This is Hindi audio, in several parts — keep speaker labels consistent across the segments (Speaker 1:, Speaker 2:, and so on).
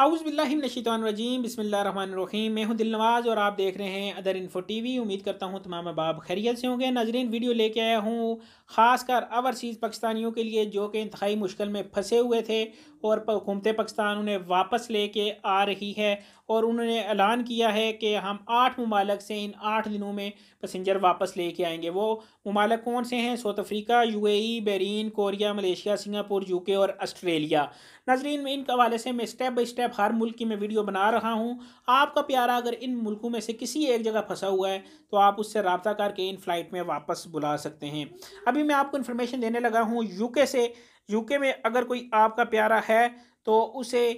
Speaker 1: आउज़बिल्लाशितवानरजीम बसमीम मैं हूँ दिलनवाज़ और आप देख रहे हैं अदर इन्फो टीवी उम्मीद करता हूँ तमाम अबाब खैरियत से होंगे नजरन वीडियो लेके आया हूँ ख़ासकर अवरसीज़ पाकिस्तानियों के लिए जो कि इंतई मुश्किल में फंसे हुए थे और हुकूमत पाकिस्तान उन्हें वापस ले कर आ रही है और उन्होंने ऐलान किया है कि हम आठ ममालक से इन आठ दिनों में पसेंजर वापस ले कर आएँगे वो ममालक कौन से हैं South Africa U A Bahrain Korea Malaysia Singapore U K और आस्ट्रेलिया नजरन इन हवाले से मैं स्टेप बाई स्टेप सिर्फ हर मुल्क की मैं वीडियो बना रहा हूँ आपका प्यारा अगर इन मुल्कों में से किसी एक जगह फंसा हुआ है तो आप उससे रबता करके इन फ़्लाइट में वापस बुला सकते हैं अभी मैं आपको इन्फॉर्मेशन देने लगा हूँ यूके से यूके में अगर कोई आपका प्यारा है तो उसे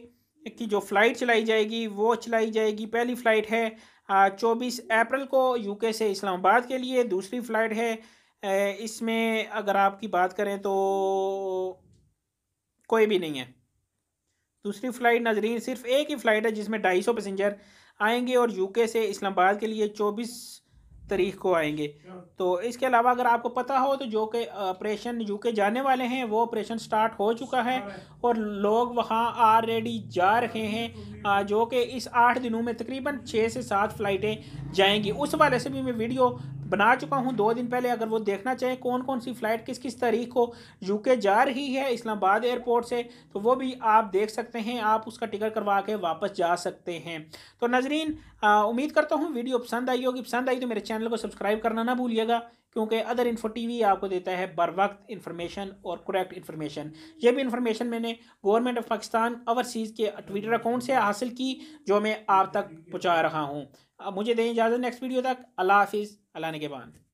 Speaker 1: की जो फ़्लाइट चलाई जाएगी वो चलाई जाएगी पहली फ़्लाइट है चौबीस अप्रैल को यूके से इस्लामाबाद के लिए दूसरी फ़्लाइट है इसमें अगर आपकी बात करें तो कोई भी नहीं है दूसरी फ़्लाइट नाजरीन सिर्फ एक ही फ़्लाइट है जिसमें ढाई सौ पैसेंजर आएंगे और यूके से इस्लामाबाद के लिए चौबीस तारीख को आएंगे तो इसके अलावा अगर आपको पता हो तो जो के ऑपरेशन यूके जाने वाले हैं वो ऑपरेशन स्टार्ट हो चुका है और लोग वहाँ ऑलरेडी जा रहे हैं जो कि इस आठ दिनों में तकरीबन छः से सात फ़्लाइटें जाएंगी उस हवाले से भी मैं वीडियो बना चुका हूँ दो दिन पहले अगर वो देखना चाहे कौन कौन सी फ़्लाइट किस किस तारीख को यूके जा रही है इस्लामाबाद एयरपोर्ट से तो वो भी आप देख सकते हैं आप उसका टिकट करवा के वापस जा सकते हैं तो नजरीन उम्मीद करता हूँ वीडियो पसंद आई होगी पसंद आई तो मेरे चैनल को सब्सक्राइब करना ना भूलिएगा क्योंकि अदर इन्फो टीवी आपको देता है बर वक्त इन्फॉर्मेशन और करेक्ट इन्फॉर्मेशन ये भी इन्फॉर्मेशन मैंने गवर्नमेंट ऑफ पाकिस्तान ओवरसीज़ के ट्विटर अकाउंट से हासिल की जो मैं आप तक पहुँचा रहा हूँ मुझे दें इजाज़त नेक्स्ट वीडियो तक अल्लाह हाफिज़ अल्लाह के बाद